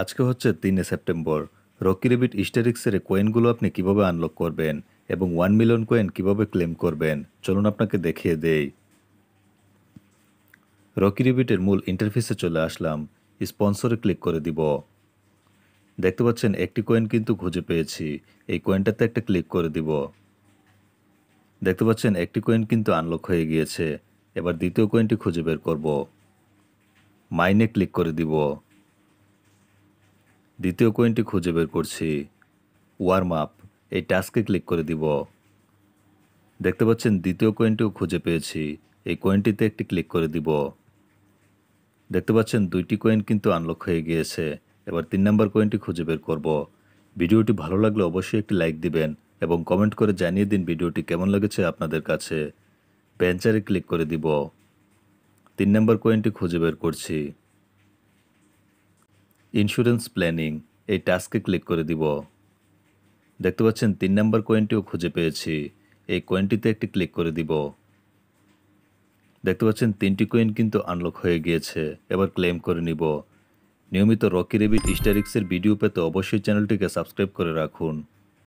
আজকে হচ্ছে তিনে সেপ্টেম্বর রকি রেবিট ইস্টারিক্সের কয়েনগুলো আপনি কিভাবে আনলক করবেন এবং ওয়ান মিলিয়ন কয়েন কিভাবে ক্লেম করবেন চলুন আপনাকে দেখিয়ে দেই রকি রেবিটের মূল ইন্টারফেসে চলে আসলাম স্পন্সরে ক্লিক করে দিব দেখতে পাচ্ছেন একটি কয়েন কিন্তু খুঁজে পেয়েছি এই কয়েনটাতে একটা ক্লিক করে দিব দেখতে পাচ্ছেন একটি কয়েন কিন্তু আনলক হয়ে গিয়েছে এবার দ্বিতীয় কয়েনটি খুঁজে বের করব মাইনে ক্লিক করে দিব দ্বিতীয় কয়েনটি খুঁজে বের করছি ওয়ার্ম আপ এই টাস্কে ক্লিক করে দিব দেখতে পাচ্ছেন দ্বিতীয় কয়েনটিও খুঁজে পেয়েছি এই কয়েনটিতে একটি ক্লিক করে দিব দেখতে পাচ্ছেন দুইটি কয়েন কিন্তু আনলক হয়ে গিয়েছে এবার তিন নম্বর কয়েনটি খুঁজে বের করব ভিডিওটি ভালো লাগলে অবশ্যই একটি লাইক দিবেন এবং কমেন্ট করে জানিয়ে দিন ভিডিওটি কেমন লেগেছে আপনাদের কাছে ভেঞ্চারে ক্লিক করে দিব তিন নম্বর কয়েনটি খুঁজে বের করছি ইন্স্যুরেন্স প্ল্যানিং এই টাস্কে ক্লিক করে দিব দেখতে পাচ্ছেন তিন নম্বর কয়েনটিও খুঁজে পেয়েছি এই কয়েনটিতে একটি ক্লিক করে দিব দেখতে পাচ্ছেন তিনটি কয়েন কিন্তু আনলক হয়ে গিয়েছে এবার ক্লেম করে নিব নিয়মিত রকি রেবিট স্টারিক্সের ভিডিও পেতে অবশ্যই চ্যানেলটিকে সাবস্ক্রাইব করে রাখুন